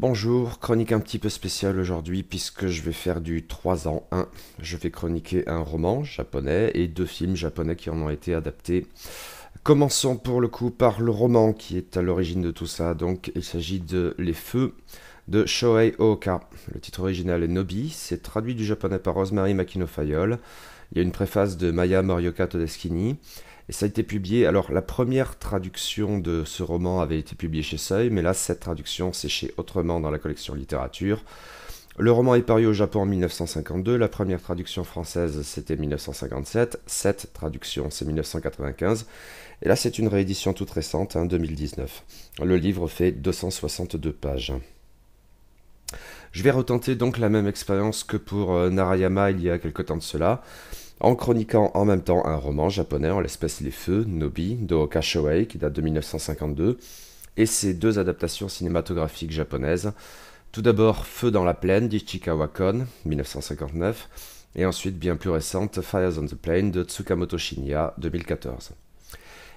Bonjour, chronique un petit peu spéciale aujourd'hui puisque je vais faire du 3 en 1. Je vais chroniquer un roman japonais et deux films japonais qui en ont été adaptés. Commençons pour le coup par le roman qui est à l'origine de tout ça. Donc il s'agit de Les Feux de Shohei Ooka. Le titre original est Nobi, c'est traduit du japonais par Rosemary Makino Fayol. Il y a une préface de Maya Morioka Todeschini. Et ça a été publié. Alors, la première traduction de ce roman avait été publiée chez Seuil, mais là, cette traduction, c'est chez Autrement dans la collection littérature. Le roman est paru au Japon en 1952, la première traduction française c'était 1957, cette traduction c'est 1995, et là c'est une réédition toute récente, 2019. Hein, Le livre fait 262 pages. Je vais retenter donc la même expérience que pour euh, Narayama il y a quelques temps de cela en chroniquant en même temps un roman japonais, en l'espèce Les Feux, Nobi, de qui date de 1952, et ses deux adaptations cinématographiques japonaises. Tout d'abord Feu dans la plaine d'Ichikawa Kon, 1959, et ensuite bien plus récente Fires on the Plain de Tsukamoto Shinya, 2014.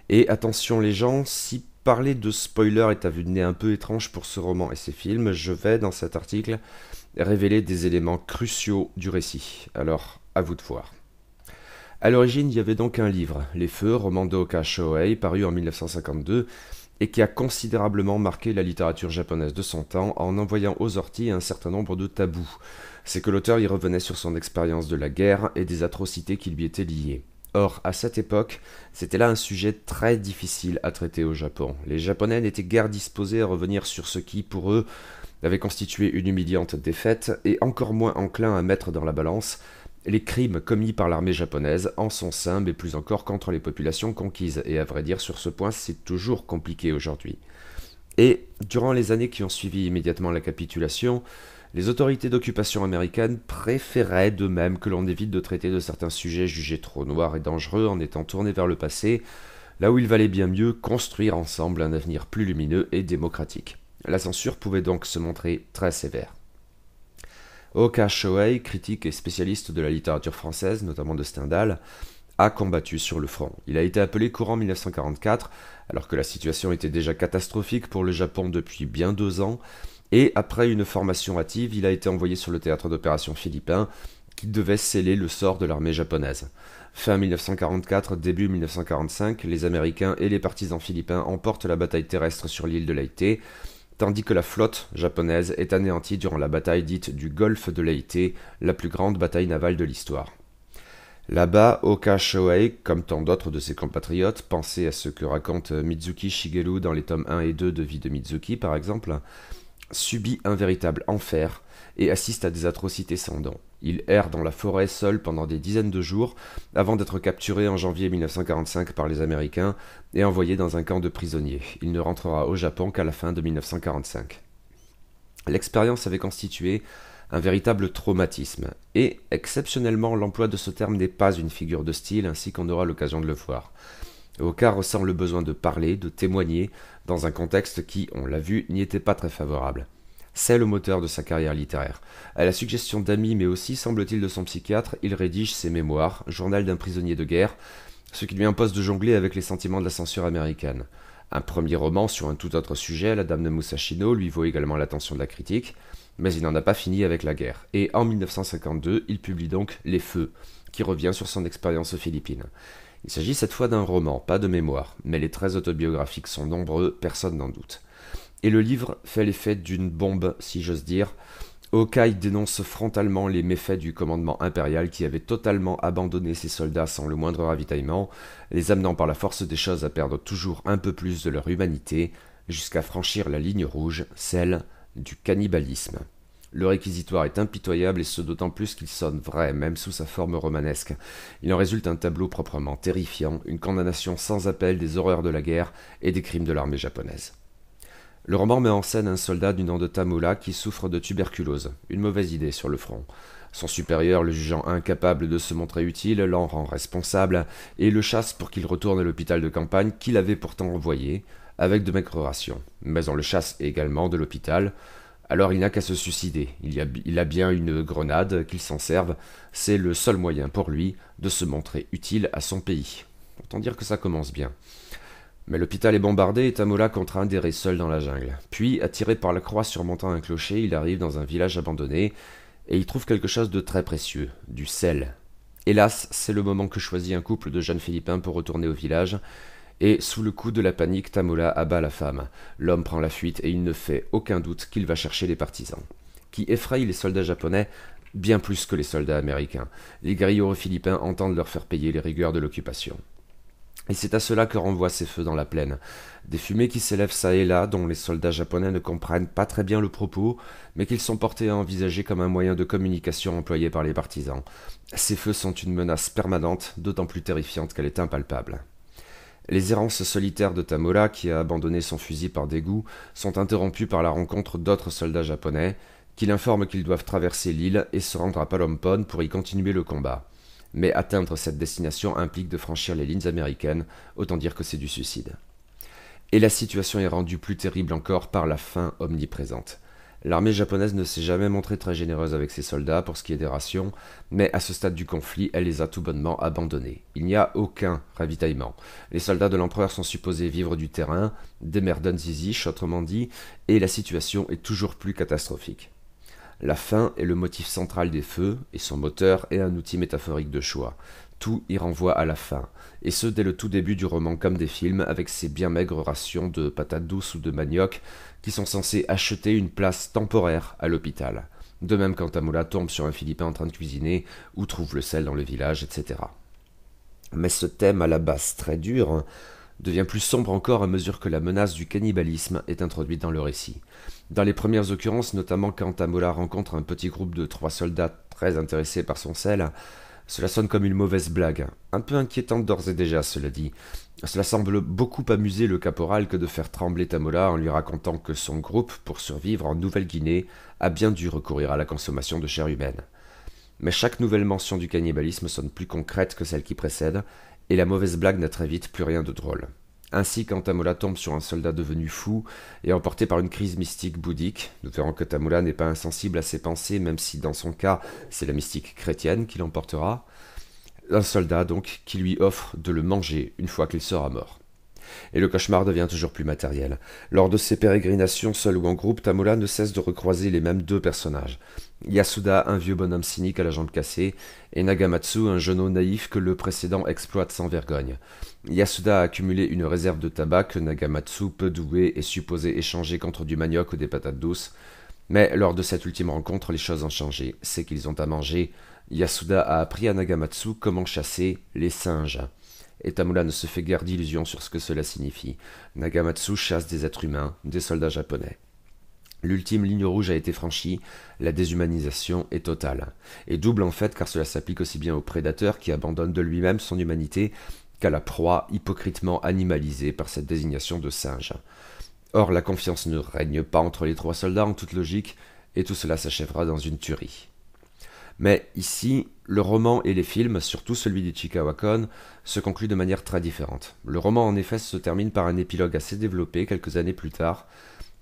Et attention les gens, si parler de spoiler est à vue de nez un peu étrange pour ce roman et ses films, je vais dans cet article révéler des éléments cruciaux du récit. Alors, à vous de voir. À l'origine, il y avait donc un livre, Les Feux, roman d'Oka paru en 1952 et qui a considérablement marqué la littérature japonaise de son temps en envoyant aux orties un certain nombre de tabous. C'est que l'auteur y revenait sur son expérience de la guerre et des atrocités qui lui étaient liées. Or, à cette époque, c'était là un sujet très difficile à traiter au Japon. Les Japonais n'étaient guère disposés à revenir sur ce qui, pour eux, avait constitué une humiliante défaite, et encore moins enclin à mettre dans la balance les crimes commis par l'armée japonaise en sont simples et plus encore qu'entre les populations conquises, et à vrai dire sur ce point c'est toujours compliqué aujourd'hui. Et durant les années qui ont suivi immédiatement la capitulation, les autorités d'occupation américaines préféraient de même que l'on évite de traiter de certains sujets jugés trop noirs et dangereux en étant tournés vers le passé, là où il valait bien mieux construire ensemble un avenir plus lumineux et démocratique. La censure pouvait donc se montrer très sévère. Oka Shoei, critique et spécialiste de la littérature française, notamment de Stendhal, a combattu sur le front. Il a été appelé courant 1944, alors que la situation était déjà catastrophique pour le Japon depuis bien deux ans, et après une formation hâtive, il a été envoyé sur le théâtre d'opération philippin, qui devait sceller le sort de l'armée japonaise. Fin 1944, début 1945, les Américains et les partisans philippins emportent la bataille terrestre sur l'île de Leyte, tandis que la flotte japonaise est anéantie durant la bataille dite du golfe de Leyte, la plus grande bataille navale de l'histoire. Là-bas, Oka Shohei, comme tant d'autres de ses compatriotes, pensez à ce que raconte Mizuki Shigeru dans les tomes 1 et 2 de Vie de Mizuki par exemple, subit un véritable enfer et assiste à des atrocités sans dents. Il erre dans la forêt seul pendant des dizaines de jours avant d'être capturé en janvier 1945 par les Américains et envoyé dans un camp de prisonniers. Il ne rentrera au Japon qu'à la fin de 1945. L'expérience avait constitué un véritable traumatisme. Et, exceptionnellement, l'emploi de ce terme n'est pas une figure de style, ainsi qu'on aura l'occasion de le voir. Oka ressent le besoin de parler, de témoigner, dans un contexte qui, on l'a vu, n'y était pas très favorable. C'est le moteur de sa carrière littéraire. À la suggestion d'amis, mais aussi, semble-t-il, de son psychiatre, il rédige ses mémoires, journal d'un prisonnier de guerre, ce qui lui impose de jongler avec les sentiments de la censure américaine. Un premier roman sur un tout autre sujet, La Dame de Musashino, lui vaut également l'attention de la critique, mais il n'en a pas fini avec la guerre. Et en 1952, il publie donc Les Feux, qui revient sur son expérience aux Philippines. Il s'agit cette fois d'un roman, pas de mémoire, mais les traits autobiographiques sont nombreux, personne n'en doute et le livre fait l'effet d'une bombe, si j'ose dire. Hokai dénonce frontalement les méfaits du commandement impérial qui avait totalement abandonné ses soldats sans le moindre ravitaillement, les amenant par la force des choses à perdre toujours un peu plus de leur humanité, jusqu'à franchir la ligne rouge, celle du cannibalisme. Le réquisitoire est impitoyable et ce d'autant plus qu'il sonne vrai, même sous sa forme romanesque. Il en résulte un tableau proprement terrifiant, une condamnation sans appel des horreurs de la guerre et des crimes de l'armée japonaise. Le roman met en scène un soldat du nom de Tamula qui souffre de tuberculose, une mauvaise idée sur le front. Son supérieur, le jugeant incapable de se montrer utile, l'en rend responsable et le chasse pour qu'il retourne à l'hôpital de campagne qu'il avait pourtant envoyé, avec de maigres rations. Mais on le chasse également de l'hôpital, alors il n'a qu'à se suicider. Il, a, il a bien une grenade, qu'il s'en serve, c'est le seul moyen pour lui de se montrer utile à son pays. Autant dire que ça commence bien. Mais l'hôpital est bombardé et Tamola contraint d'errer seul dans la jungle. Puis, attiré par la croix surmontant un clocher, il arrive dans un village abandonné et il trouve quelque chose de très précieux, du sel. Hélas, c'est le moment que choisit un couple de jeunes Philippins pour retourner au village, et sous le coup de la panique, Tamola abat la femme. L'homme prend la fuite et il ne fait aucun doute qu'il va chercher les partisans, qui effraye les soldats japonais bien plus que les soldats américains. Les guerriers philippins entendent leur faire payer les rigueurs de l'occupation. Et c'est à cela que renvoient ces feux dans la plaine. Des fumées qui s'élèvent çà et là, dont les soldats japonais ne comprennent pas très bien le propos, mais qu'ils sont portés à envisager comme un moyen de communication employé par les partisans. Ces feux sont une menace permanente, d'autant plus terrifiante qu'elle est impalpable. Les errances solitaires de Tamola, qui a abandonné son fusil par dégoût, sont interrompues par la rencontre d'autres soldats japonais, qui l'informent qu'ils doivent traverser l'île et se rendre à Palompon pour y continuer le combat mais atteindre cette destination implique de franchir les lignes américaines, autant dire que c'est du suicide. Et la situation est rendue plus terrible encore par la faim omniprésente. L'armée japonaise ne s'est jamais montrée très généreuse avec ses soldats pour ce qui est des rations, mais à ce stade du conflit, elle les a tout bonnement abandonnés. Il n'y a aucun ravitaillement. Les soldats de l'empereur sont supposés vivre du terrain, des merdons ziziches autrement dit, et la situation est toujours plus catastrophique. La fin est le motif central des feux, et son moteur est un outil métaphorique de choix. Tout y renvoie à la fin, et ce dès le tout début du roman comme des films, avec ses bien maigres rations de patates douces ou de manioc, qui sont censées acheter une place temporaire à l'hôpital. De même quand Amola tombe sur un Philippin en train de cuisiner, ou trouve le sel dans le village, etc. Mais ce thème à la base très dur devient plus sombre encore à mesure que la menace du cannibalisme est introduite dans le récit. Dans les premières occurrences, notamment quand Tamola rencontre un petit groupe de trois soldats très intéressés par son sel, cela sonne comme une mauvaise blague, un peu inquiétante d'ores et déjà, cela dit. Cela semble beaucoup amuser le caporal que de faire trembler Tamola en lui racontant que son groupe, pour survivre en Nouvelle-Guinée, a bien dû recourir à la consommation de chair humaine. Mais chaque nouvelle mention du cannibalisme sonne plus concrète que celle qui précède, et la mauvaise blague n'a très vite plus rien de drôle. Ainsi, quand Tamola tombe sur un soldat devenu fou et emporté par une crise mystique bouddhique, nous verrons que Tamola n'est pas insensible à ses pensées, même si dans son cas, c'est la mystique chrétienne qui l'emportera. Un soldat, donc, qui lui offre de le manger une fois qu'il sera mort et le cauchemar devient toujours plus matériel. Lors de ses pérégrinations, seul ou en groupe, Tamola ne cesse de recroiser les mêmes deux personnages. Yasuda, un vieux bonhomme cynique à la jambe cassée, et Nagamatsu, un jeune homme naïf que le précédent exploite sans vergogne. Yasuda a accumulé une réserve de tabac que Nagamatsu, peut douer et supposer échanger contre du manioc ou des patates douces. Mais lors de cette ultime rencontre, les choses ont changé. C'est qu'ils ont à manger. Yasuda a appris à Nagamatsu comment chasser les singes et Tamura ne se fait guère d'illusions sur ce que cela signifie. Nagamatsu chasse des êtres humains, des soldats japonais. L'ultime ligne rouge a été franchie, la déshumanisation est totale. Et double en fait car cela s'applique aussi bien au prédateur qui abandonne de lui-même son humanité qu'à la proie hypocritement animalisée par cette désignation de singe. Or la confiance ne règne pas entre les trois soldats en toute logique, et tout cela s'achèvera dans une tuerie. Mais ici, le roman et les films, surtout celui de Chikawakon, se concluent de manière très différente. Le roman en effet se termine par un épilogue assez développé quelques années plus tard.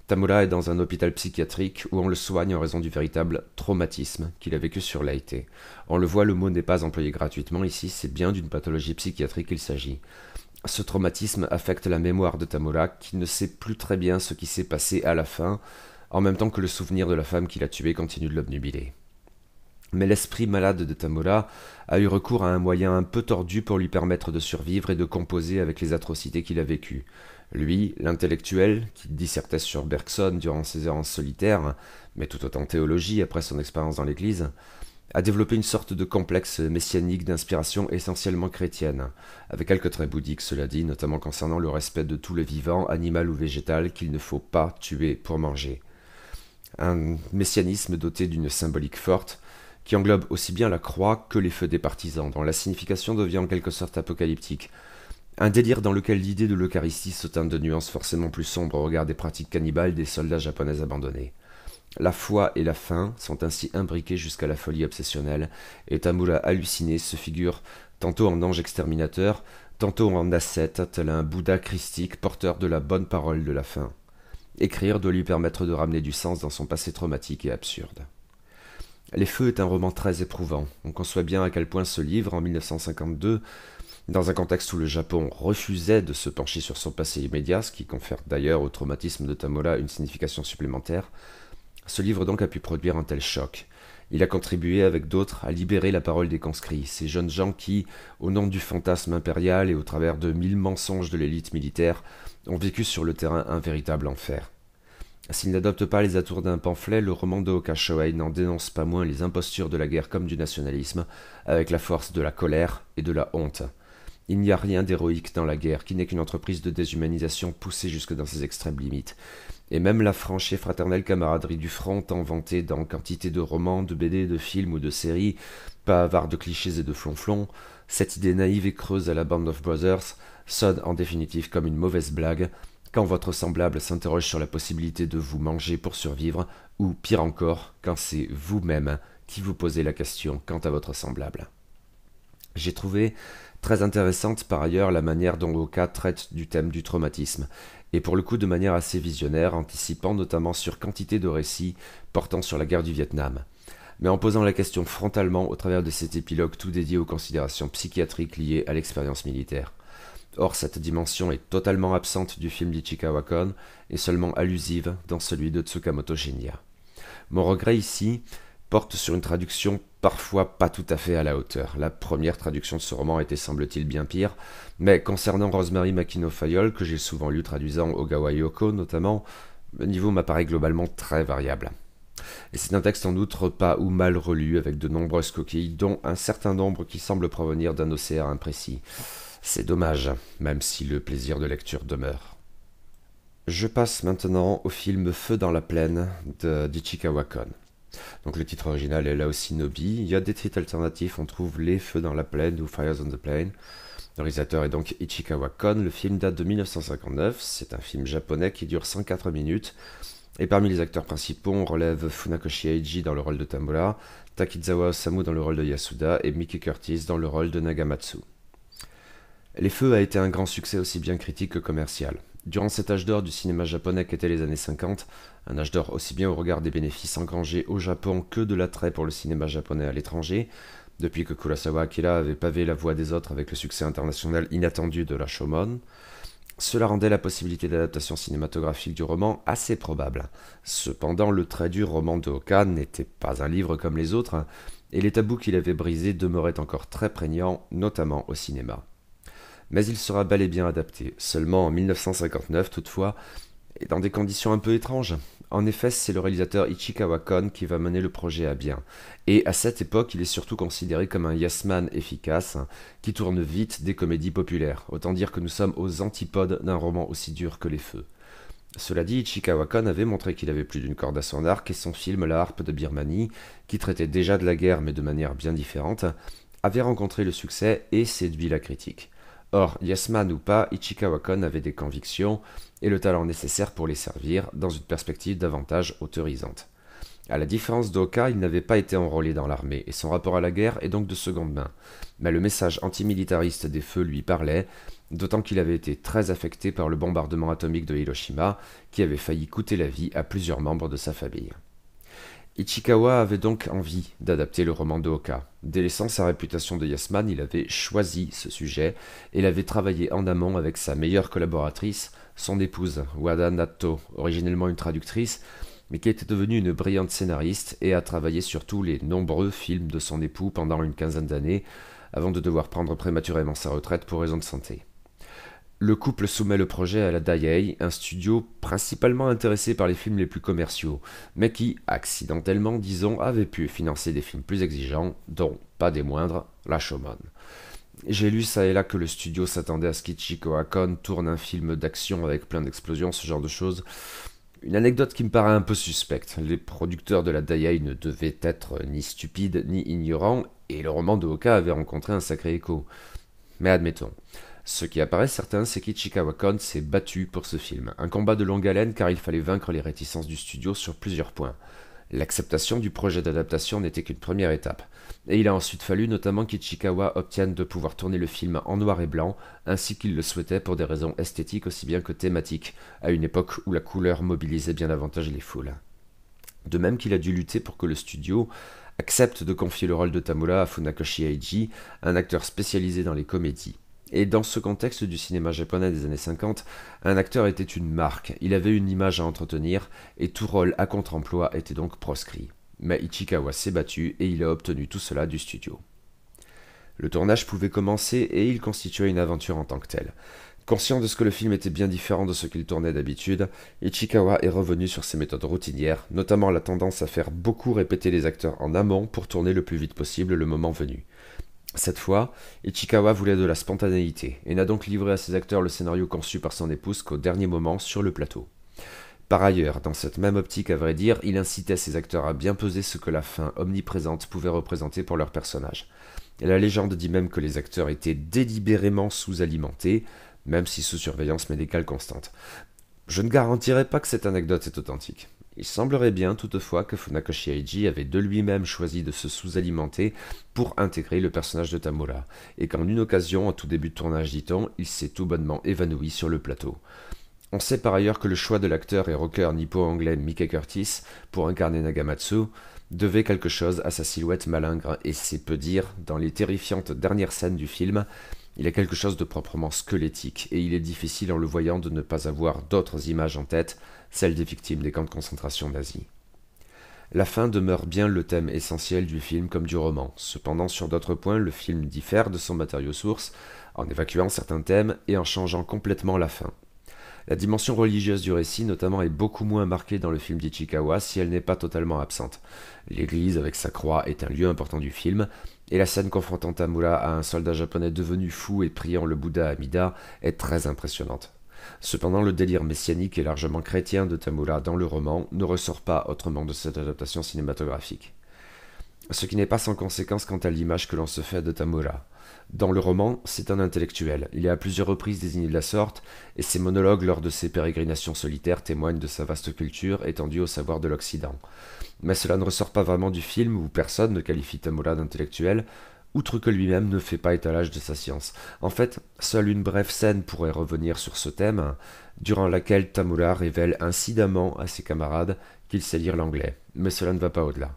Tamura est dans un hôpital psychiatrique où on le soigne en raison du véritable traumatisme qu'il a vécu sur l'AIT. On le voit, le mot n'est pas employé gratuitement ici, c'est bien d'une pathologie psychiatrique qu'il s'agit. Ce traumatisme affecte la mémoire de Tamola, qui ne sait plus très bien ce qui s'est passé à la fin, en même temps que le souvenir de la femme qu'il a tué continue de l'obnubiler mais l'esprit malade de Tamola a eu recours à un moyen un peu tordu pour lui permettre de survivre et de composer avec les atrocités qu'il a vécues. Lui, l'intellectuel, qui dissertait sur Bergson durant ses errances solitaires, mais tout autant théologie après son expérience dans l'Église, a développé une sorte de complexe messianique d'inspiration essentiellement chrétienne, avec quelques traits bouddhiques, cela dit, notamment concernant le respect de tout le vivant, animal ou végétal, qu'il ne faut pas tuer pour manger. Un messianisme doté d'une symbolique forte, qui englobe aussi bien la croix que les feux des partisans, dont la signification devient en quelque sorte apocalyptique. Un délire dans lequel l'idée de l'Eucharistie se teint de nuances forcément plus sombres au regard des pratiques cannibales des soldats japonais abandonnés. La foi et la faim sont ainsi imbriquées jusqu'à la folie obsessionnelle, et Tamula halluciné se figure tantôt en ange exterminateur, tantôt en ascète, tel un Bouddha christique porteur de la bonne parole de la faim. Écrire doit lui permettre de ramener du sens dans son passé traumatique et absurde. Les Feux est un roman très éprouvant. On conçoit bien à quel point ce livre, en 1952, dans un contexte où le Japon refusait de se pencher sur son passé immédiat, ce qui confère d'ailleurs au traumatisme de Tamola une signification supplémentaire, ce livre donc a pu produire un tel choc. Il a contribué avec d'autres à libérer la parole des conscrits, ces jeunes gens qui, au nom du fantasme impérial et au travers de mille mensonges de l'élite militaire, ont vécu sur le terrain un véritable enfer. S'il n'adopte pas les atours d'un pamphlet, le roman de n'en dénonce pas moins les impostures de la guerre comme du nationalisme, avec la force de la colère et de la honte. Il n'y a rien d'héroïque dans la guerre, qui n'est qu'une entreprise de déshumanisation poussée jusque dans ses extrêmes limites. Et même la franche et fraternelle camaraderie du front, inventée dans quantité de romans, de BD, de films ou de séries, pas avare de clichés et de flonflons, cette idée naïve et creuse à la Band of Brothers sonne en définitive comme une mauvaise blague, quand votre semblable s'interroge sur la possibilité de vous manger pour survivre, ou pire encore, quand c'est vous-même qui vous posez la question quant à votre semblable. J'ai trouvé très intéressante par ailleurs la manière dont Oka traite du thème du traumatisme, et pour le coup de manière assez visionnaire, anticipant notamment sur quantité de récits portant sur la guerre du Vietnam mais en posant la question frontalement au travers de cet épilogue tout dédié aux considérations psychiatriques liées à l'expérience militaire. Or, cette dimension est totalement absente du film d'Ichikawa Kon et seulement allusive dans celui de Tsukamoto Shinya. Mon regret ici porte sur une traduction parfois pas tout à fait à la hauteur. La première traduction de ce roman était semble-t-il bien pire, mais concernant Rosemary Makino Fayol, que j'ai souvent lu traduisant Ogawa Yoko notamment, le niveau m'apparaît globalement très variable. Et c'est un texte en outre pas ou mal relu avec de nombreuses coquilles, dont un certain nombre qui semblent provenir d'un océan imprécis. C'est dommage, même si le plaisir de lecture demeure. Je passe maintenant au film Feu dans la plaine de d'Ichikawa Kon. Donc le titre original est là aussi Nobi. Il y a des titres alternatifs, on trouve Les Feux dans la plaine ou Fires on the Plain. Le réalisateur est donc Ichikawa Kon. Le film date de 1959. C'est un film japonais qui dure 104 minutes. Et parmi les acteurs principaux, on relève Funakoshi Eiji dans le rôle de Tambura, Takizawa Osamu dans le rôle de Yasuda et Mickey Curtis dans le rôle de Nagamatsu. Les Feux a été un grand succès aussi bien critique que commercial. Durant cet âge d'or du cinéma japonais qu'étaient les années 50, un âge d'or aussi bien au regard des bénéfices engrangés au Japon que de l'attrait pour le cinéma japonais à l'étranger, depuis que Kurosawa Akira avait pavé la voie des autres avec le succès international inattendu de la Shomon, cela rendait la possibilité d'adaptation cinématographique du roman assez probable. Cependant, le très dur roman de Oka n'était pas un livre comme les autres, et les tabous qu'il avait brisés demeuraient encore très prégnants, notamment au cinéma mais il sera bel et bien adapté, seulement en 1959 toutefois, et dans des conditions un peu étranges. En effet, c'est le réalisateur Ichikawa Kon qui va mener le projet à bien. Et à cette époque, il est surtout considéré comme un Yasman efficace, qui tourne vite des comédies populaires. Autant dire que nous sommes aux antipodes d'un roman aussi dur que Les Feux. Cela dit, Ichikawa Kon avait montré qu'il avait plus d'une corde à son arc et son film La harpe de Birmanie, qui traitait déjà de la guerre mais de manière bien différente, avait rencontré le succès et séduit la critique. Or, Yasman ou pas, Ichikawa Kon avait des convictions et le talent nécessaire pour les servir dans une perspective davantage autorisante. À la différence d'Oka, il n'avait pas été enrôlé dans l'armée et son rapport à la guerre est donc de seconde main. Mais le message antimilitariste des feux lui parlait, d'autant qu'il avait été très affecté par le bombardement atomique de Hiroshima qui avait failli coûter la vie à plusieurs membres de sa famille. Ichikawa avait donc envie d'adapter le roman d'Oka. Délaissant sa réputation de Yasman, il avait choisi ce sujet et l'avait travaillé en amont avec sa meilleure collaboratrice, son épouse, Wada Natto, originellement une traductrice, mais qui était devenue une brillante scénariste et a travaillé sur tous les nombreux films de son époux pendant une quinzaine d'années, avant de devoir prendre prématurément sa retraite pour raison de santé. Le couple soumet le projet à la Daiei, un studio principalement intéressé par les films les plus commerciaux, mais qui, accidentellement disons, avait pu financer des films plus exigeants, dont, pas des moindres, La Showman. J'ai lu ça et là que le studio s'attendait à ce qu'Ichiko tourne un film d'action avec plein d'explosions, ce genre de choses. Une anecdote qui me paraît un peu suspecte. Les producteurs de la Daiei ne devaient être ni stupides ni ignorants, et le roman de Oka avait rencontré un sacré écho. Mais admettons. Ce qui apparaît certain, c'est qu'Ichikawa Kon s'est battu pour ce film. Un combat de longue haleine car il fallait vaincre les réticences du studio sur plusieurs points. L'acceptation du projet d'adaptation n'était qu'une première étape. Et il a ensuite fallu notamment qu'Ichikawa obtienne de pouvoir tourner le film en noir et blanc, ainsi qu'il le souhaitait pour des raisons esthétiques aussi bien que thématiques, à une époque où la couleur mobilisait bien davantage les foules. De même qu'il a dû lutter pour que le studio accepte de confier le rôle de Tamura à Funakoshi Eiji, un acteur spécialisé dans les comédies. Et dans ce contexte du cinéma japonais des années 50, un acteur était une marque, il avait une image à entretenir, et tout rôle à contre-emploi était donc proscrit. Mais Ichikawa s'est battu et il a obtenu tout cela du studio. Le tournage pouvait commencer et il constituait une aventure en tant que telle. Conscient de ce que le film était bien différent de ce qu'il tournait d'habitude, Ichikawa est revenu sur ses méthodes routinières, notamment la tendance à faire beaucoup répéter les acteurs en amont pour tourner le plus vite possible le moment venu. Cette fois, Ichikawa voulait de la spontanéité et n'a donc livré à ses acteurs le scénario conçu par son épouse qu'au dernier moment sur le plateau. Par ailleurs, dans cette même optique à vrai dire, il incitait ses acteurs à bien peser ce que la fin omniprésente pouvait représenter pour leurs personnages. Et la légende dit même que les acteurs étaient délibérément sous-alimentés, même si sous surveillance médicale constante. Je ne garantirai pas que cette anecdote est authentique. Il semblerait bien toutefois que Funakoshi Eiji avait de lui-même choisi de se sous-alimenter pour intégrer le personnage de Tamura, et qu'en une occasion, en tout début de tournage dit-on, il s'est tout bonnement évanoui sur le plateau. On sait par ailleurs que le choix de l'acteur et rocker nippo-anglais Mickey Curtis pour incarner Nagamatsu devait quelque chose à sa silhouette malingre, et c'est peu dire, dans les terrifiantes dernières scènes du film, il a quelque chose de proprement squelettique, et il est difficile en le voyant de ne pas avoir d'autres images en tête celle des victimes des camps de concentration nazis. La fin demeure bien le thème essentiel du film comme du roman. Cependant, sur d'autres points, le film diffère de son matériau source, en évacuant certains thèmes et en changeant complètement la fin. La dimension religieuse du récit, notamment, est beaucoup moins marquée dans le film d'Ichikawa si elle n'est pas totalement absente. L'église, avec sa croix, est un lieu important du film, et la scène confrontant Tamura à un soldat japonais devenu fou et priant le Bouddha Amida est très impressionnante. Cependant, le délire messianique et largement chrétien de Tamura dans le roman ne ressort pas autrement de cette adaptation cinématographique. Ce qui n'est pas sans conséquence quant à l'image que l'on se fait de Tamura. Dans le roman, c'est un intellectuel. Il est à plusieurs reprises désigné de la sorte, et ses monologues lors de ses pérégrinations solitaires témoignent de sa vaste culture étendue au savoir de l'Occident. Mais cela ne ressort pas vraiment du film où personne ne qualifie Tamura d'intellectuel, outre que lui-même ne fait pas étalage de sa science. En fait, seule une brève scène pourrait revenir sur ce thème, durant laquelle Tamura révèle incidemment à ses camarades qu'il sait lire l'anglais, mais cela ne va pas au-delà.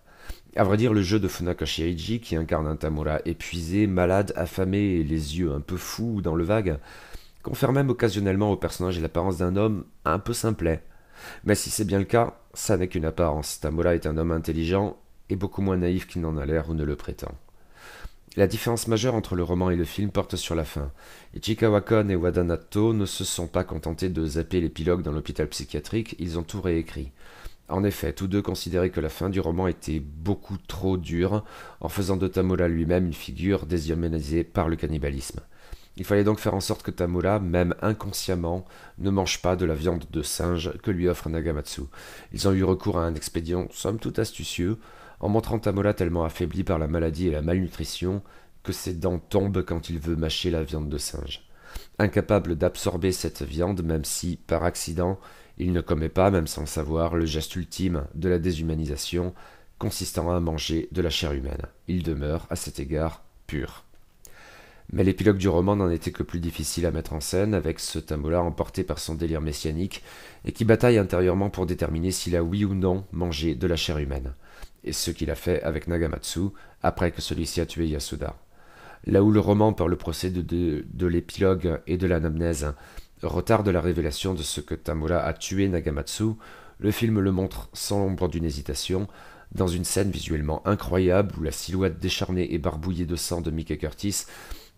À vrai dire, le jeu de Funakashi Eiji, qui incarne un Tamura épuisé, malade, affamé et les yeux un peu fous dans le vague, confère même occasionnellement au personnage l'apparence d'un homme un peu simplet. Mais si c'est bien le cas, ça n'est qu'une apparence. Tamura est un homme intelligent et beaucoup moins naïf qu'il n'en a l'air ou ne le prétend. La différence majeure entre le roman et le film porte sur la fin. Ichikawa Kon et Wadanato ne se sont pas contentés de zapper l'épilogue dans l'hôpital psychiatrique, ils ont tout réécrit. En effet, tous deux considéraient que la fin du roman était beaucoup trop dure, en faisant de Tamola lui-même une figure déshumanisée par le cannibalisme. Il fallait donc faire en sorte que Tamola, même inconsciemment, ne mange pas de la viande de singe que lui offre Nagamatsu. Ils ont eu recours à un expédient, somme toute astucieux, en montrant Tamola tellement affaibli par la maladie et la malnutrition que ses dents tombent quand il veut mâcher la viande de singe. Incapable d'absorber cette viande, même si, par accident, il ne commet pas, même sans savoir, le geste ultime de la déshumanisation, consistant à manger de la chair humaine. Il demeure, à cet égard, pur. Mais l'épilogue du roman n'en était que plus difficile à mettre en scène, avec ce Tamola emporté par son délire messianique, et qui bataille intérieurement pour déterminer s'il a oui ou non mangé de la chair humaine et ce qu'il a fait avec Nagamatsu après que celui-ci a tué Yasuda. Là où le roman, par le procès de, de l'épilogue et de l'anamnèse, retarde la révélation de ce que Tamura a tué Nagamatsu, le film le montre sans l'ombre d'une hésitation, dans une scène visuellement incroyable où la silhouette décharnée et barbouillée de sang de Mickey Curtis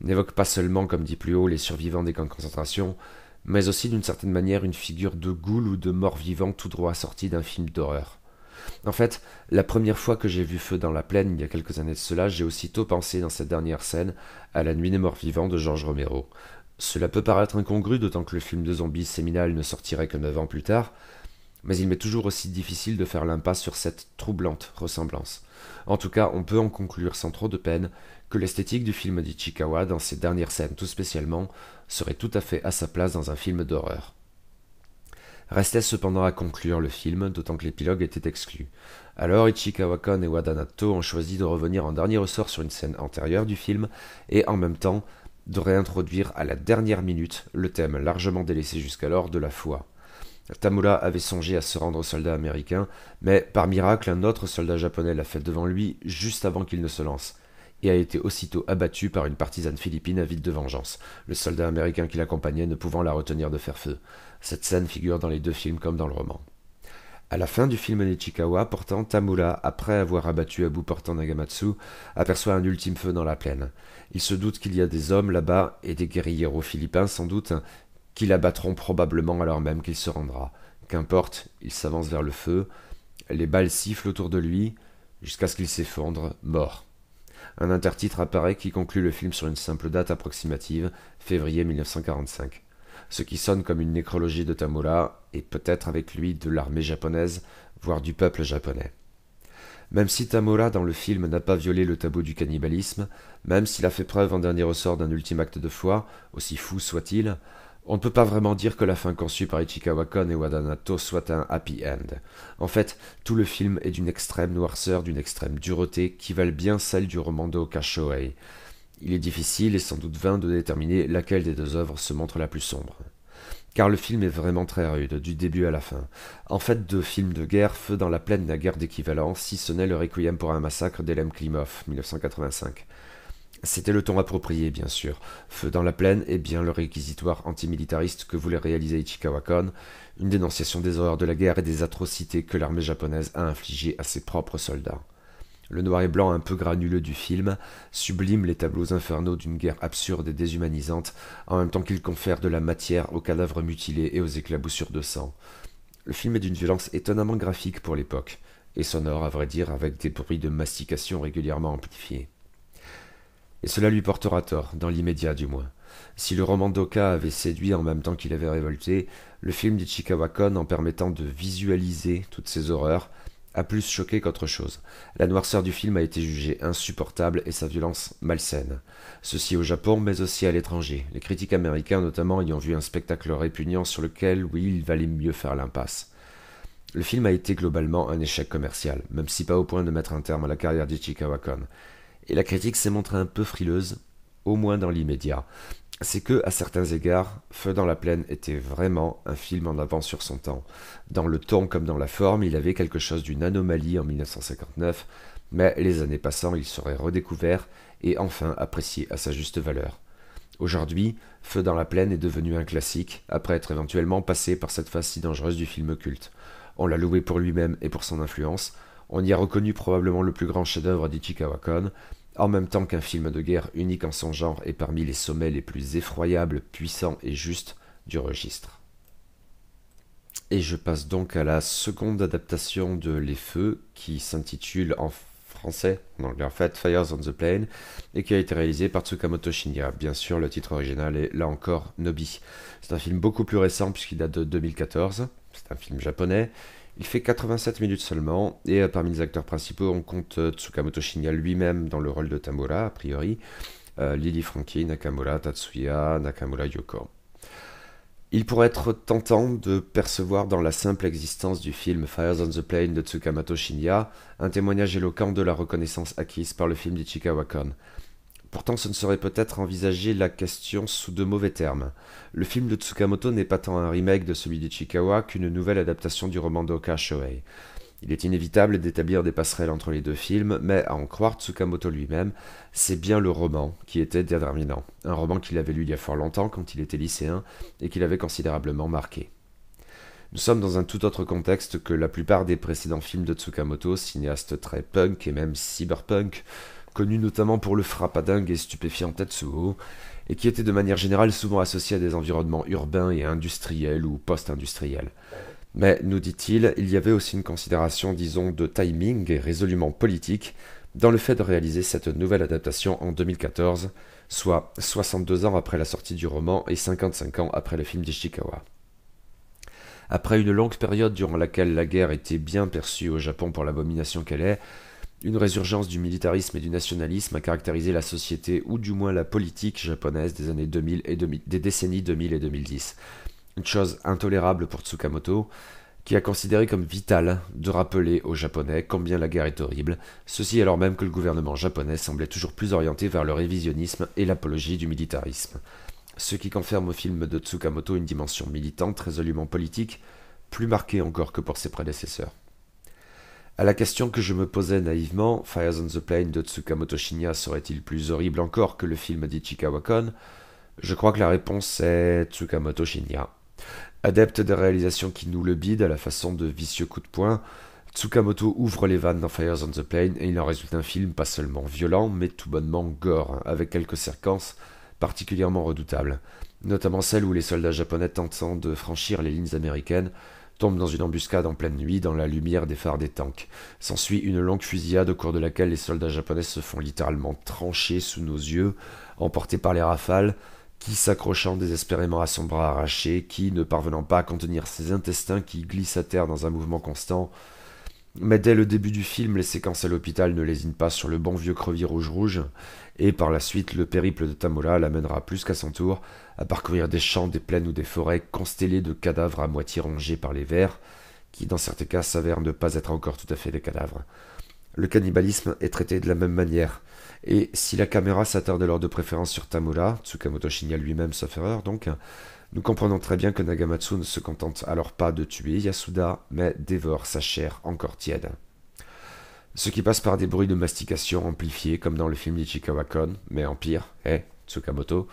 n'évoque pas seulement, comme dit plus haut, les survivants des camps de concentration, mais aussi d'une certaine manière une figure de goule ou de mort vivant tout droit sorti d'un film d'horreur. En fait, la première fois que j'ai vu Feu dans la plaine, il y a quelques années de cela, j'ai aussitôt pensé dans cette dernière scène à La nuit des morts vivants de Georges Romero. Cela peut paraître incongru, d'autant que le film de zombies séminal ne sortirait que 9 ans plus tard, mais il m'est toujours aussi difficile de faire l'impasse sur cette troublante ressemblance. En tout cas, on peut en conclure sans trop de peine que l'esthétique du film d'Ichikawa, dans ses dernières scènes tout spécialement, serait tout à fait à sa place dans un film d'horreur. Restait cependant à conclure le film, d'autant que l'épilogue était exclu. Alors Ichikawakon et Wadanato ont choisi de revenir en dernier ressort sur une scène antérieure du film et en même temps de réintroduire à la dernière minute le thème largement délaissé jusqu'alors de la foi. Tamura avait songé à se rendre soldat américain, mais par miracle un autre soldat japonais l'a fait devant lui juste avant qu'il ne se lance et a été aussitôt abattu par une partisane philippine avide de vengeance, le soldat américain qui l'accompagnait ne pouvant la retenir de faire feu. Cette scène figure dans les deux films comme dans le roman. À la fin du film Nechikawa, pourtant, Tamula, après avoir abattu à bout portant Nagamatsu, aperçoit un ultime feu dans la plaine. Il se doute qu'il y a des hommes là-bas et des aux philippins sans doute qui l'abattront probablement alors même qu'il se rendra. Qu'importe, il s'avance vers le feu, les balles sifflent autour de lui jusqu'à ce qu'il s'effondre, mort un intertitre apparaît qui conclut le film sur une simple date approximative, février 1945. Ce qui sonne comme une nécrologie de Tamura, et peut-être avec lui de l'armée japonaise, voire du peuple japonais. Même si Tamura dans le film n'a pas violé le tabou du cannibalisme, même s'il a fait preuve en dernier ressort d'un ultime acte de foi, aussi fou soit-il, on ne peut pas vraiment dire que la fin conçue par Ichikawa et Wadanato soit un happy end. En fait, tout le film est d'une extrême noirceur, d'une extrême dureté qui valent bien celle du roman de Il est difficile et sans doute vain de déterminer laquelle des deux œuvres se montre la plus sombre. Car le film est vraiment très rude, du début à la fin. En fait, deux films de guerre, Feu dans la plaine n'a guère d'équivalent, si ce n'est le Requiem pour un massacre d'Elem Klimov, 1985. C'était le ton approprié, bien sûr. Feu dans la plaine et bien le réquisitoire antimilitariste que voulait réaliser Ichikawa une dénonciation des horreurs de la guerre et des atrocités que l'armée japonaise a infligées à ses propres soldats. Le noir et blanc un peu granuleux du film sublime les tableaux infernaux d'une guerre absurde et déshumanisante, en même temps qu'il confère de la matière aux cadavres mutilés et aux éclaboussures de sang. Le film est d'une violence étonnamment graphique pour l'époque, et sonore à vrai dire avec des bruits de mastication régulièrement amplifiés et cela lui portera tort, dans l'immédiat du moins. Si le roman d'Oka avait séduit en même temps qu'il avait révolté, le film d'Ichikawa Kon, en permettant de visualiser toutes ces horreurs, a plus choqué qu'autre chose. La noirceur du film a été jugée insupportable et sa violence malsaine. Ceci au Japon, mais aussi à l'étranger, les critiques américains notamment ayant vu un spectacle répugnant sur lequel, oui, il valait mieux faire l'impasse. Le film a été globalement un échec commercial, même si pas au point de mettre un terme à la carrière d'Ichikawa et la critique s'est montrée un peu frileuse, au moins dans l'immédiat. C'est que, à certains égards, Feu dans la plaine était vraiment un film en avance sur son temps. Dans le ton comme dans la forme, il avait quelque chose d'une anomalie en 1959, mais les années passant, il serait redécouvert et enfin apprécié à sa juste valeur. Aujourd'hui, Feu dans la plaine est devenu un classique, après être éventuellement passé par cette phase si dangereuse du film culte. On l'a loué pour lui-même et pour son influence, on y a reconnu probablement le plus grand chef-d'œuvre d'Ichikawa Kon, en même temps qu'un film de guerre unique en son genre et parmi les sommets les plus effroyables, puissants et justes du registre. Et je passe donc à la seconde adaptation de Les Feux, qui s'intitule en français, en anglais en fait, Fires on the Plain, et qui a été réalisé par Tsukamoto Shinya. Bien sûr, le titre original est là encore Nobi. C'est un film beaucoup plus récent puisqu'il date de 2014, c'est un film japonais, il fait 87 minutes seulement, et euh, parmi les acteurs principaux, on compte euh, Tsukamoto Shinya lui-même dans le rôle de Tamura, a priori, euh, Lily Frankie, Nakamura, Tatsuya, Nakamura Yoko. Il pourrait être tentant de percevoir dans la simple existence du film Fires on the Plain de Tsukamoto Shinya un témoignage éloquent de la reconnaissance acquise par le film d'Ichikawa Kon. Pourtant, ce ne serait peut-être envisager la question sous de mauvais termes. Le film de Tsukamoto n'est pas tant un remake de celui Chikawa qu'une nouvelle adaptation du roman d'Oka Shoei. Il est inévitable d'établir des passerelles entre les deux films, mais à en croire Tsukamoto lui-même, c'est bien le roman qui était déterminant. Un roman qu'il avait lu il y a fort longtemps quand il était lycéen et qu'il avait considérablement marqué. Nous sommes dans un tout autre contexte que la plupart des précédents films de Tsukamoto, cinéaste très punk et même cyberpunk, connu notamment pour le frappadingue et stupéfiant Tetsuo, et qui était de manière générale souvent associé à des environnements urbains et industriels ou post-industriels. Mais, nous dit-il, il y avait aussi une considération, disons, de timing et résolument politique dans le fait de réaliser cette nouvelle adaptation en 2014, soit 62 ans après la sortie du roman et 55 ans après le film d'Ishikawa. Après une longue période durant laquelle la guerre était bien perçue au Japon pour l'abomination qu'elle est, une résurgence du militarisme et du nationalisme a caractérisé la société, ou du moins la politique japonaise des années et des décennies 2000 et 2010. Une chose intolérable pour Tsukamoto, qui a considéré comme vital de rappeler aux Japonais combien la guerre est horrible, ceci alors même que le gouvernement japonais semblait toujours plus orienté vers le révisionnisme et l'apologie du militarisme. Ce qui confirme au film de Tsukamoto une dimension militante résolument politique, plus marquée encore que pour ses prédécesseurs. À la question que je me posais naïvement, Fires on the Plain » de Tsukamoto Shinya serait-il plus horrible encore que le film d'Ichikawa Kon Je crois que la réponse est Tsukamoto Shinya. Adepte des réalisations qui nous le bident à la façon de vicieux coups de poing, Tsukamoto ouvre les vannes dans Fires on the Plain » et il en résulte un film pas seulement violent, mais tout bonnement gore, avec quelques séquences particulièrement redoutables, notamment celle où les soldats japonais tentent de franchir les lignes américaines tombe dans une embuscade en pleine nuit dans la lumière des phares des tanks. S'ensuit une longue fusillade au cours de laquelle les soldats japonais se font littéralement trancher sous nos yeux, emportés par les rafales, qui s'accrochant désespérément à son bras arraché, qui, ne parvenant pas à contenir ses intestins qui glissent à terre dans un mouvement constant, mais dès le début du film, les séquences à l'hôpital ne lésinent pas sur le bon vieux crevier rouge-rouge, et par la suite, le périple de Tamola l'amènera plus qu'à son tour à parcourir des champs, des plaines ou des forêts constellées de cadavres à moitié rongés par les vers, qui dans certains cas s'avèrent ne pas être encore tout à fait des cadavres. Le cannibalisme est traité de la même manière, et si la caméra s'attarde alors de préférence sur Tamura, Tsukamoto Shinya lui-même sa erreur donc, nous comprenons très bien que Nagamatsu ne se contente alors pas de tuer Yasuda, mais dévore sa chair encore tiède. Ce qui passe par des bruits de mastication amplifiés comme dans le film d'Ichikawa Kon, mais en pire, eh, Tsukamoto,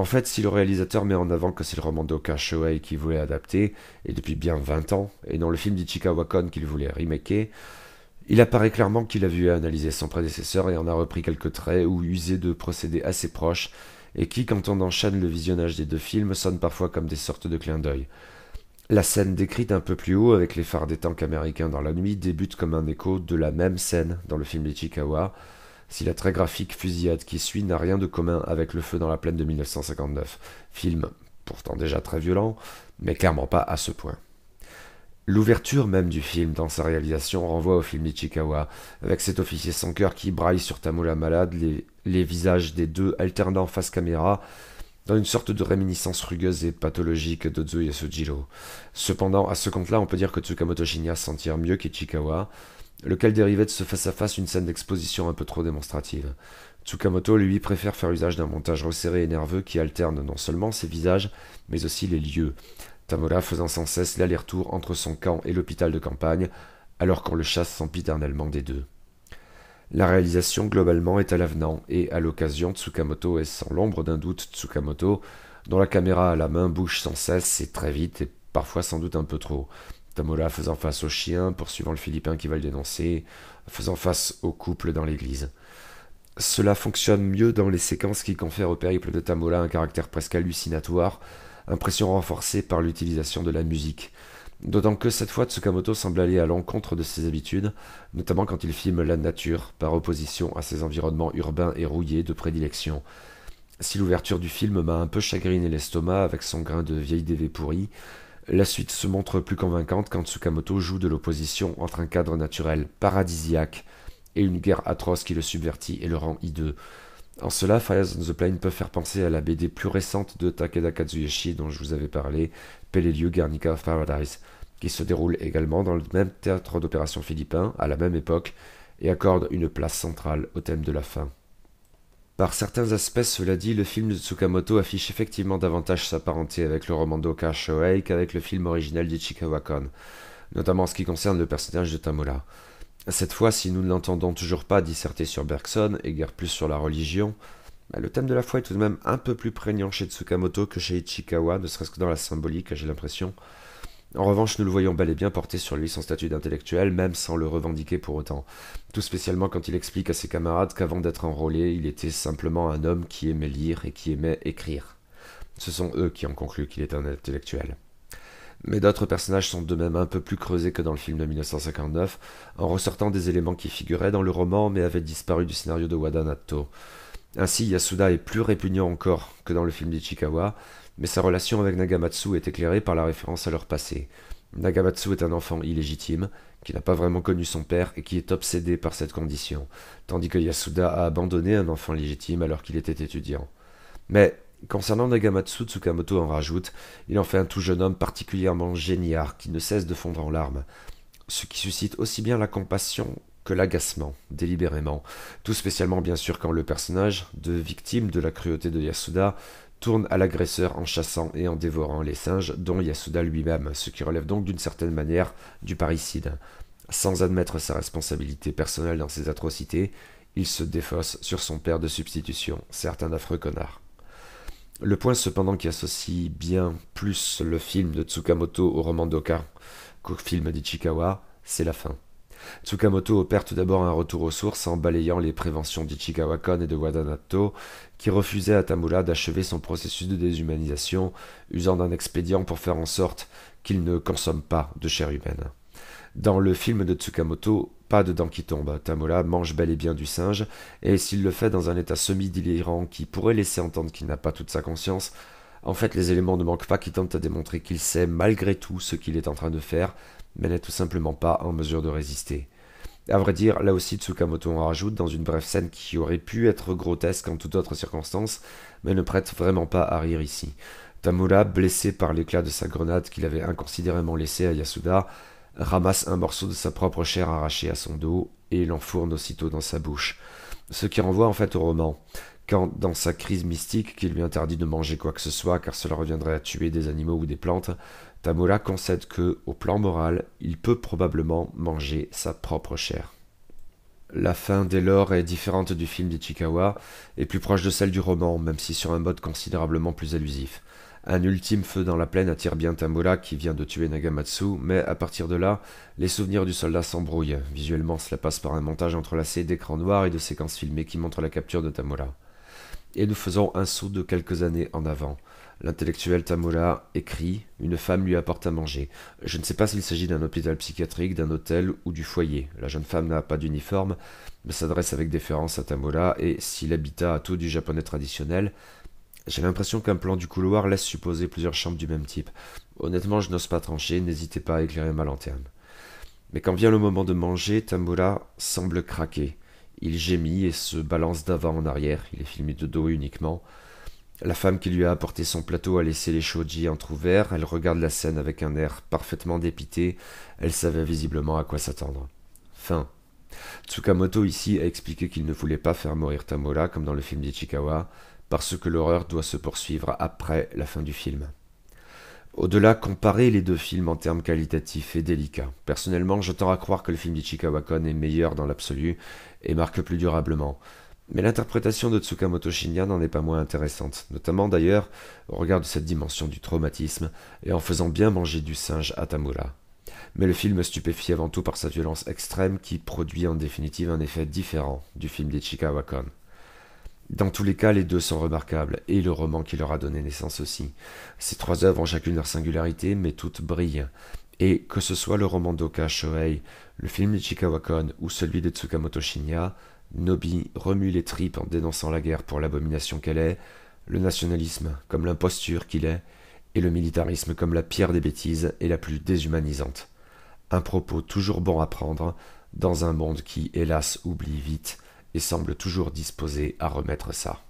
en fait, si le réalisateur met en avant que c'est le roman d'Oka Shoei qu'il voulait adapter, et depuis bien 20 ans, et non le film d'Ichikawa Kon qu'il voulait remaker, il apparaît clairement qu'il a vu et analysé son prédécesseur et en a repris quelques traits ou usé de procédés assez proches, et qui, quand on enchaîne le visionnage des deux films, sonnent parfois comme des sortes de clins d'œil. La scène décrite un peu plus haut avec les phares des tanks américains dans la nuit débute comme un écho de la même scène dans le film d'Ichikawa, si la très graphique fusillade qui suit n'a rien de commun avec le feu dans la plaine de 1959, film pourtant déjà très violent, mais clairement pas à ce point. L'ouverture même du film dans sa réalisation renvoie au film Ichikawa, avec cet officier sans cœur qui braille sur Tamula malade, les, visages des deux alternant face caméra, dans une sorte de réminiscence rugueuse et pathologique d'Ozu Yasujiro. Cependant, à ce compte-là, on peut dire que Tsukamoto Shinya s'en tire mieux qu'Ichikawa, lequel dérivait de ce face-à-face une scène d'exposition un peu trop démonstrative. Tsukamoto, lui, préfère faire usage d'un montage resserré et nerveux qui alterne non seulement ses visages, mais aussi les lieux. Tamura faisant sans cesse l'aller-retour entre son camp et l'hôpital de campagne, alors qu'on le chasse sempiternellement des deux. La réalisation globalement est à l'avenant, et à l'occasion, Tsukamoto est sans l'ombre d'un doute Tsukamoto, dont la caméra à la main bouge sans cesse et très vite, et parfois sans doute un peu trop, Tamola faisant face au chien, poursuivant le Philippin qui va le dénoncer, faisant face au couple dans l'église. Cela fonctionne mieux dans les séquences qui confèrent au périple de Tamola un caractère presque hallucinatoire, impression renforcée par l'utilisation de la musique. D'autant que cette fois Tsukamoto semble aller à l'encontre de ses habitudes, notamment quand il filme la nature par opposition à ses environnements urbains et rouillés de prédilection. Si l'ouverture du film m'a un peu chagriné l'estomac avec son grain de vieille DV pourrie, la suite se montre plus convaincante quand Tsukamoto joue de l'opposition entre un cadre naturel paradisiaque et une guerre atroce qui le subvertit et le rend hideux. En cela, Fires on the Plain peut faire penser à la BD plus récente de Takeda Katsuyoshi dont je vous avais parlé, Peleliu of Paradise, qui se déroule également dans le même théâtre d'opération philippin à la même époque et accorde une place centrale au thème de la fin. Par certains aspects, cela dit, le film de Tsukamoto affiche effectivement davantage sa parenté avec le roman d'Oka Shoei qu'avec le film original d'Ichikawa Kon, notamment en ce qui concerne le personnage de Tamura. Cette fois, si nous ne l'entendons toujours pas disserter sur Bergson et guère plus sur la religion, bah, le thème de la foi est tout de même un peu plus prégnant chez Tsukamoto que chez Ichikawa, ne serait-ce que dans la symbolique, j'ai l'impression, en revanche, nous le voyons bel et bien porter sur lui son statut d'intellectuel, même sans le revendiquer pour autant. Tout spécialement quand il explique à ses camarades qu'avant d'être enrôlé, il était simplement un homme qui aimait lire et qui aimait écrire. Ce sont eux qui ont conclu qu'il est un intellectuel. Mais d'autres personnages sont de même un peu plus creusés que dans le film de 1959, en ressortant des éléments qui figuraient dans le roman mais avaient disparu du scénario de Wadanato. Ainsi, Yasuda est plus répugnant encore que dans le film d'Ichikawa, mais sa relation avec Nagamatsu est éclairée par la référence à leur passé. Nagamatsu est un enfant illégitime, qui n'a pas vraiment connu son père et qui est obsédé par cette condition, tandis que Yasuda a abandonné un enfant légitime alors qu'il était étudiant. Mais Concernant Nagamatsu, Tsukamoto en rajoute, il en fait un tout jeune homme particulièrement géniard qui ne cesse de fondre en larmes, ce qui suscite aussi bien la compassion que l'agacement, délibérément, tout spécialement bien sûr quand le personnage, de victime de la cruauté de Yasuda, tourne à l'agresseur en chassant et en dévorant les singes, dont Yasuda lui-même, ce qui relève donc d'une certaine manière du parricide. Sans admettre sa responsabilité personnelle dans ses atrocités, il se défausse sur son père de substitution, certain affreux connard. Le point cependant qui associe bien plus le film de Tsukamoto au roman d'Oka qu'au film d'Ichikawa, c'est la fin. Tsukamoto opère tout d'abord un retour aux sources en balayant les préventions d'Ichigawakon et de Wadanato, qui refusaient à Tamura d'achever son processus de déshumanisation, usant d'un expédient pour faire en sorte qu'il ne consomme pas de chair humaine. Dans le film de Tsukamoto, pas de dents qui tombent. Tamura mange bel et bien du singe, et s'il le fait dans un état semi-délirant qui pourrait laisser entendre qu'il n'a pas toute sa conscience, en fait, les éléments ne manquent pas qui tentent à démontrer qu'il sait malgré tout ce qu'il est en train de faire, mais n'est tout simplement pas en mesure de résister. À vrai dire, là aussi Tsukamoto en rajoute dans une brève scène qui aurait pu être grotesque en toute autre circonstance, mais ne prête vraiment pas à rire ici. Tamura, blessé par l'éclat de sa grenade qu'il avait inconsidérément laissée à Yasuda, ramasse un morceau de sa propre chair arrachée à son dos et l'enfourne aussitôt dans sa bouche. Ce qui renvoie en fait au roman quand, dans sa crise mystique qui lui interdit de manger quoi que ce soit car cela reviendrait à tuer des animaux ou des plantes, Tamola concède que, au plan moral, il peut probablement manger sa propre chair. La fin dès lors est différente du film d'Ichikawa et plus proche de celle du roman, même si sur un mode considérablement plus allusif. Un ultime feu dans la plaine attire bien Tamola qui vient de tuer Nagamatsu, mais à partir de là, les souvenirs du soldat s'embrouillent. Visuellement, cela passe par un montage entrelacé d'écrans noirs et de séquences filmées qui montrent la capture de Tamola et nous faisons un saut de quelques années en avant. L'intellectuel Tamola écrit Une femme lui apporte à manger. Je ne sais pas s'il s'agit d'un hôpital psychiatrique, d'un hôtel ou du foyer. La jeune femme n'a pas d'uniforme, mais s'adresse avec déférence à Tamola et, s'il habita à tout du japonais traditionnel, j'ai l'impression qu'un plan du couloir laisse supposer plusieurs chambres du même type. Honnêtement, je n'ose pas trancher, n'hésitez pas à éclairer ma lanterne. Mais quand vient le moment de manger, Tamola semble craquer. Il gémit et se balance d'avant en arrière, il est filmé de dos uniquement. La femme qui lui a apporté son plateau a laissé les shoji entrouverts, elle regarde la scène avec un air parfaitement dépité, elle savait visiblement à quoi s'attendre. Fin. Tsukamoto ici a expliqué qu'il ne voulait pas faire mourir Tamola, comme dans le film d'Ichikawa, parce que l'horreur doit se poursuivre après la fin du film. Au-delà, comparer les deux films en termes qualitatifs et délicats. Personnellement, je tends à croire que le film d'Ichikawa est meilleur dans l'absolu et marque plus durablement. Mais l'interprétation de Tsukamoto Shinya n'en est pas moins intéressante, notamment d'ailleurs au regard de cette dimension du traumatisme et en faisant bien manger du singe à Mais le film stupéfie avant tout par sa violence extrême qui produit en définitive un effet différent du film d'Ichikawa dans tous les cas, les deux sont remarquables, et le roman qui leur a donné naissance aussi. Ces trois œuvres ont chacune leur singularité, mais toutes brillent. Et que ce soit le roman d'Oka Shohei, le film de Kon ou celui de Tsukamoto Shinya, Nobi remue les tripes en dénonçant la guerre pour l'abomination qu'elle est, le nationalisme comme l'imposture qu'il est, et le militarisme comme la pierre des bêtises et la plus déshumanisante. Un propos toujours bon à prendre dans un monde qui, hélas, oublie vite, et semble toujours disposé à remettre ça.